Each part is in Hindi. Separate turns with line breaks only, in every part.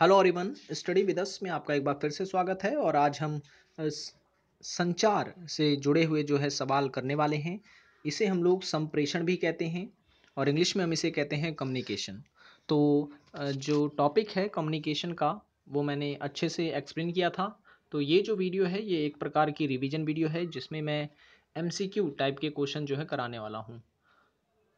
hello everyone study with us में आपका एक बार फिर से स्वागत है और आज हम संचार से जुड़े हुए जो है सवाल करने वाले हैं इसे हम लोग संप्रेषण भी कहते हैं और इंग्लिश में हम इसे कहते हैं कम्युनिकेशन तो जो टॉपिक है कम्युनिकेशन का वो मैंने अच्छे से एक्सप्लेन किया था तो ये जो वीडियो है ये एक प्रकार की रिविज़न वीडियो है जिसमें मैं एम टाइप के क्वेश्चन जो है कराने वाला हूँ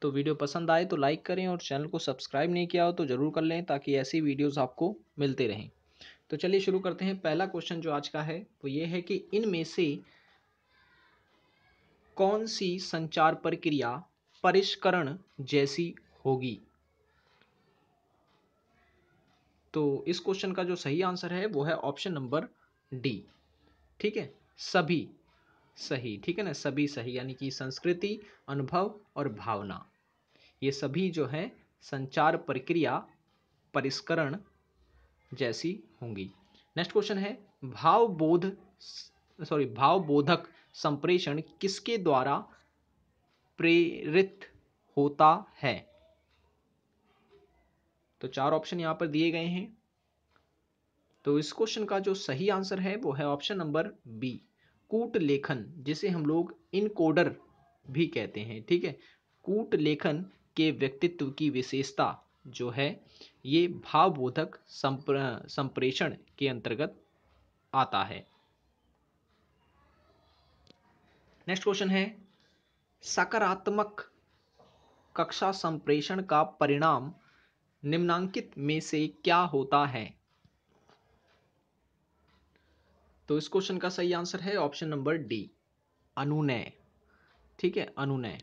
तो वीडियो पसंद आए तो लाइक करें और चैनल को सब्सक्राइब नहीं किया हो तो ज़रूर कर लें ताकि ऐसी वीडियोज़ आपको मिलते रहें तो चलिए शुरू करते हैं पहला क्वेश्चन जो आज का है वो ये है कि इनमें से कौन सी संचार प्रक्रिया परिष्करण जैसी होगी तो इस क्वेश्चन का जो सही आंसर है वो है ऑप्शन नंबर डी ठीक है सभी सही ठीक है ना सभी सही यानी कि संस्कृति अनुभव और भावना ये सभी जो हैं संचार प्रक्रिया परिष्करण जैसी होंगी नेक्स्ट क्वेश्चन है भावबोध सॉरी भावबोधक संप्रेषण किसके द्वारा प्रेरित होता है तो चार ऑप्शन यहां पर दिए गए हैं तो इस क्वेश्चन का जो सही आंसर है वो है ऑप्शन नंबर बी कूट लेखन जिसे हम लोग इनकोडर भी कहते हैं ठीक है कूट लेखन के व्यक्तित्व की विशेषता जो है ये भावबोधक संप्रेषण के अंतर्गत आता है नेक्स्ट क्वेश्चन है सकारात्मक कक्षा संप्रेषण का परिणाम निम्नांकित में से क्या होता है तो इस क्वेश्चन का सही आंसर है ऑप्शन नंबर डी अनुनय ठीक है अनुनय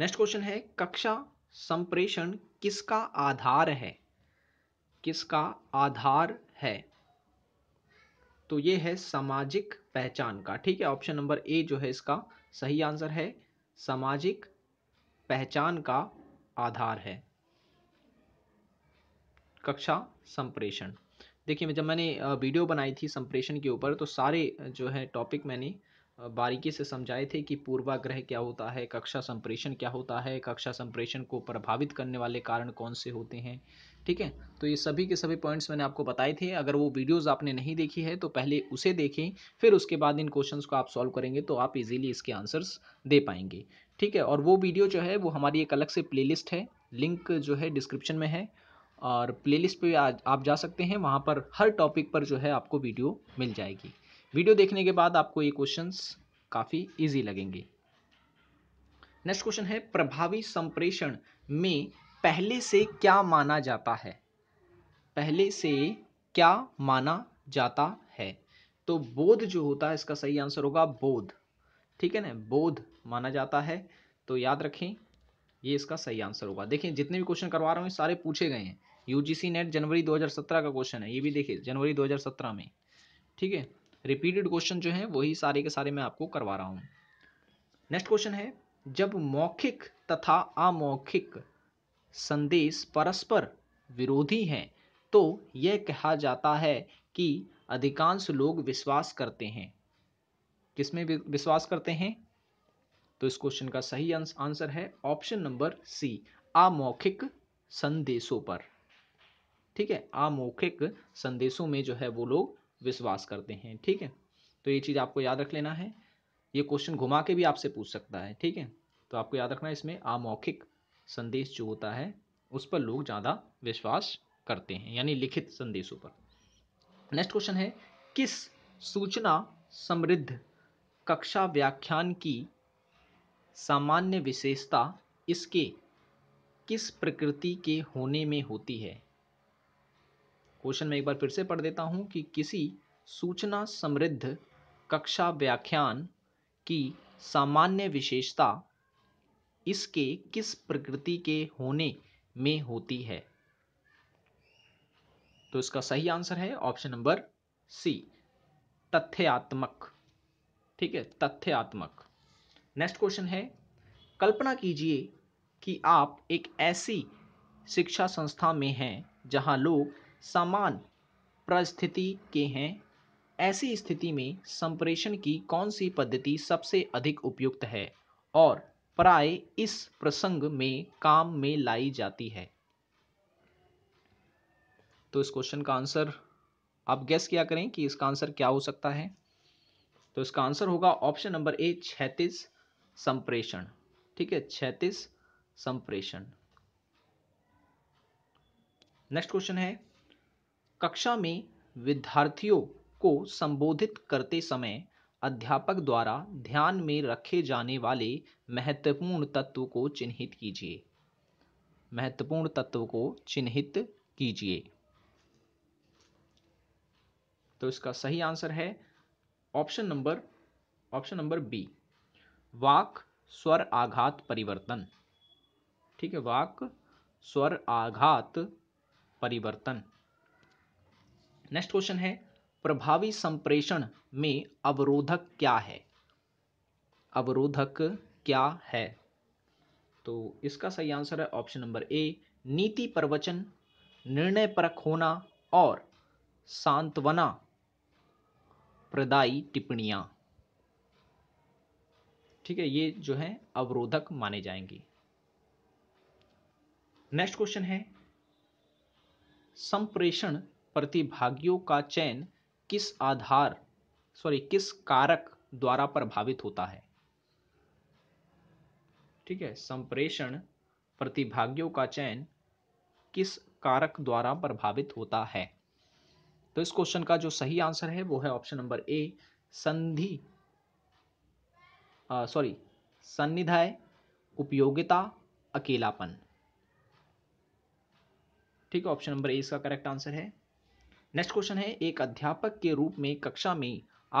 नेक्स्ट क्वेश्चन है कक्षा संप्रेषण किसका आधार है किसका आधार है तो ये है सामाजिक पहचान का ठीक है ऑप्शन नंबर ए जो है इसका सही आंसर है सामाजिक पहचान का आधार है कक्षा संप्रेषण देखिए जब मैंने वीडियो बनाई थी संप्रेषण के ऊपर तो सारे जो है टॉपिक मैंने बारीकी से समझाए थे कि पूर्वाग्रह क्या होता है कक्षा संप्रेषण क्या होता है कक्षा संप्रेषण को प्रभावित करने वाले कारण कौन से होते हैं ठीक है तो ये सभी के सभी पॉइंट्स मैंने आपको बताए थे अगर वो वीडियोस आपने नहीं देखी है तो पहले उसे देखें फिर उसके बाद इन क्वेश्चंस को आप सॉल्व करेंगे तो आप इजीली इसके आंसर्स दे पाएंगे ठीक है और वो वीडियो जो है वो हमारी एक अलग से प्ले है लिंक जो है डिस्क्रिप्शन में है और प्ले लिस्ट आप जा सकते हैं वहाँ पर हर टॉपिक पर जो है आपको वीडियो मिल जाएगी वीडियो देखने के बाद आपको ये क्वेश्चंस काफ़ी इजी लगेंगे नेक्स्ट क्वेश्चन है प्रभावी संप्रेषण में पहले से क्या माना जाता है पहले से क्या माना जाता है तो बोध जो होता है इसका सही आंसर होगा बोध ठीक है ना बोध माना जाता है तो याद रखें ये इसका सही आंसर होगा देखें जितने भी क्वेश्चन करवा रहा हूँ सारे पूछे गए हैं यूजीसी नेट जनवरी 2017 का क्वेश्चन है ये भी देखिए जनवरी 2017 में ठीक है रिपीटेड क्वेश्चन जो है वही सारे के सारे मैं आपको करवा रहा हूँ नेक्स्ट क्वेश्चन है जब मौखिक तथा अमौखिक संदेश परस्पर विरोधी हैं तो यह कहा जाता है कि अधिकांश लोग विश्वास करते हैं किसमें विश्वास करते हैं तो इस क्वेश्चन का सही आंसर है ऑप्शन नंबर सी अमौखिक संदेशों पर ठीक है अमौखिक संदेशों में जो है वो लोग विश्वास करते हैं ठीक है तो ये चीज़ आपको याद रख लेना है ये क्वेश्चन घुमा के भी आपसे पूछ सकता है ठीक है तो आपको याद रखना है इसमें अमौखिक संदेश जो होता है उस पर लोग ज़्यादा विश्वास करते हैं यानी लिखित संदेशों पर नेक्स्ट क्वेश्चन है किस सूचना समृद्ध कक्षा व्याख्यान की सामान्य विशेषता इसके किस प्रकृति के होने में होती है क्वेश्चन में एक बार फिर से पढ़ देता हूँ कि किसी सूचना समृद्ध कक्षा व्याख्यान की सामान्य विशेषता इसके किस प्रकृति के होने में होती है तो इसका सही आंसर है ऑप्शन नंबर सी तथ्यात्मक ठीक है तथ्यात्मक नेक्स्ट क्वेश्चन है कल्पना कीजिए कि आप एक ऐसी शिक्षा संस्था में हैं जहां लोग समान परिस्थिति के हैं ऐसी स्थिति में संप्रेषण की कौन सी पद्धति सबसे अधिक उपयुक्त है और प्राय इस प्रसंग में काम में लाई जाती है तो इस क्वेश्चन का आंसर आप गैस किया करें कि इसका आंसर क्या हो सकता है तो इसका आंसर होगा ऑप्शन नंबर ए छैतीस संप्रेषण ठीक है छैतीस संप्रेषण नेक्स्ट क्वेश्चन है कक्षा में विद्यार्थियों को संबोधित करते समय अध्यापक द्वारा ध्यान में रखे जाने वाले महत्वपूर्ण तत्व को चिन्हित कीजिए महत्वपूर्ण तत्व को चिन्हित कीजिए तो इसका सही आंसर है option number option number B वाक स्वर आघात परिवर्तन ठीक है वाक स्वर आघात परिवर्तन नेक्स्ट क्वेश्चन है प्रभावी संप्रेषण में अवरोधक क्या है अवरोधक क्या है तो इसका सही आंसर है ऑप्शन नंबर ए नीति प्रवचन निर्णय परक होना और सांत्वना प्रदायी टिप्पणियां ठीक है ये जो है अवरोधक माने जाएंगे नेक्स्ट क्वेश्चन है संप्रेषण प्रतिभागियों का चयन किस आधार सॉरी किस कारक द्वारा प्रभावित होता है ठीक है संप्रेषण प्रतिभागियों का चयन किस कारक द्वारा प्रभावित होता है तो इस क्वेश्चन का जो सही आंसर है वो है ऑप्शन नंबर ए संधि सॉरी सन्निधाय उपयोगिता अकेलापन ठीक है ऑप्शन नंबर ए इसका करेक्ट आंसर है नेक्स्ट क्वेश्चन है एक अध्यापक के रूप में कक्षा में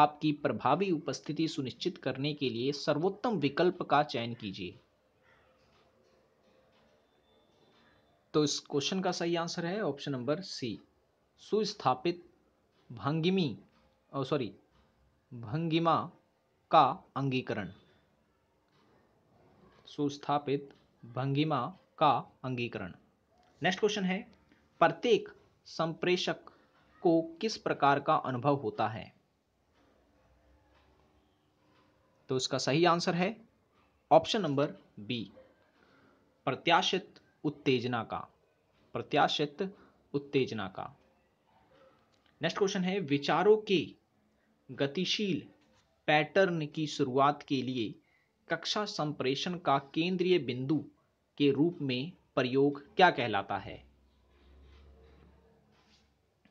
आपकी प्रभावी उपस्थिति सुनिश्चित करने के लिए सर्वोत्तम विकल्प का चयन कीजिए तो इस क्वेश्चन का सही आंसर है ऑप्शन नंबर सी सुस्थापित भंगिमी सॉरी भंगिमा का अंगीकरण सुस्थापित भंगिमा का अंगीकरण नेक्स्ट क्वेश्चन है प्रत्येक संप्रेषक को किस प्रकार का अनुभव होता है तो इसका सही आंसर है ऑप्शन नंबर बी प्रत्याशित उत्तेजना का प्रत्याशित उत्तेजना का नेक्स्ट क्वेश्चन है विचारों के गतिशील पैटर्न की शुरुआत के लिए कक्षा संप्रेषण का केंद्रीय बिंदु के रूप में प्रयोग क्या कहलाता है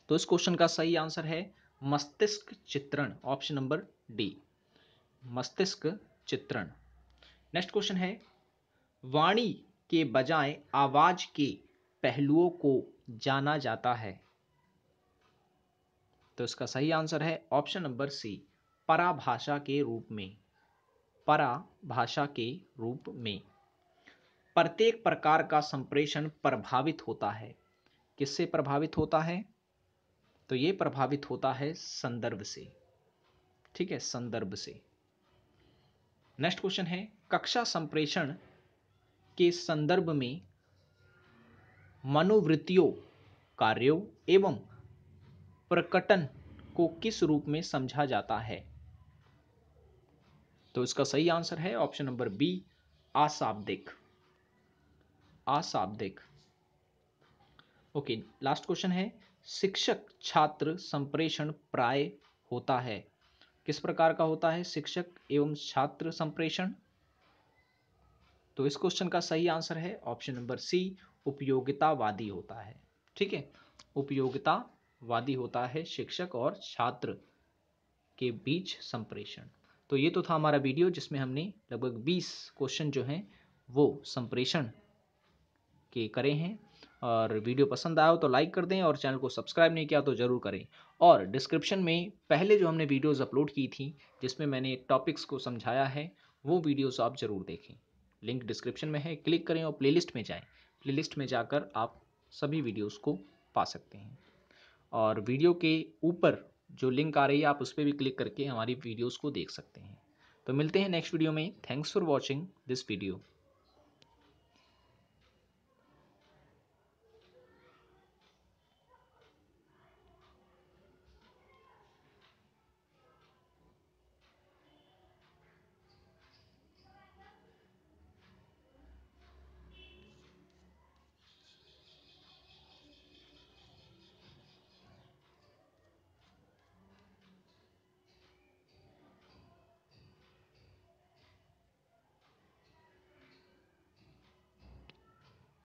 तो इस क्वेश्चन का सही आंसर है मस्तिष्क चित्रण ऑप्शन नंबर डी मस्तिष्क चित्रण नेक्स्ट क्वेश्चन है वाणी के बजाय आवाज के पहलुओं को जाना जाता है तो इसका सही आंसर है ऑप्शन नंबर सी पराभाषा के रूप में पराभाषा के रूप में प्रत्येक प्रकार का संप्रेषण प्रभावित होता है किससे प्रभावित होता है तो ये प्रभावित होता है संदर्भ से ठीक है संदर्भ से नेक्स्ट क्वेश्चन है कक्षा संप्रेषण के संदर्भ में मनोवृत्तियों कार्यों एवं प्रकटन को किस रूप में समझा जाता है तो इसका सही आंसर है ऑप्शन नंबर बी आशाब्दिक आशाब्दिक ओके लास्ट क्वेश्चन है शिक्षक छात्र संप्रेषण प्राय होता है किस प्रकार का होता है शिक्षक एवं छात्र संप्रेषण तो इस क्वेश्चन का सही आंसर है ऑप्शन नंबर सी उपयोगितावादी होता है ठीक है उपयोगितावादी होता है शिक्षक और छात्र के बीच संप्रेषण तो ये तो था हमारा वीडियो जिसमें हमने लगभग 20 क्वेश्चन जो हैं वो संप्रेषण के करे हैं और वीडियो पसंद आया हो तो लाइक कर दें और चैनल को सब्सक्राइब नहीं किया तो ज़रूर करें और डिस्क्रिप्शन में पहले जो हमने वीडियोज़ अपलोड की थी जिसमें मैंने टॉपिक्स को समझाया है वो वीडियोज़ आप ज़रूर देखें लिंक डिस्क्रिप्शन में है क्लिक करें और प्लेलिस्ट में जाएं प्लेलिस्ट में जाकर आप सभी वीडियोज़ को पा सकते हैं और वीडियो के ऊपर जो लिंक आ रही है आप उस पर भी क्लिक करके हमारी वीडियोज़ को देख सकते हैं तो मिलते हैं नेक्स्ट वीडियो में thanks for watching this video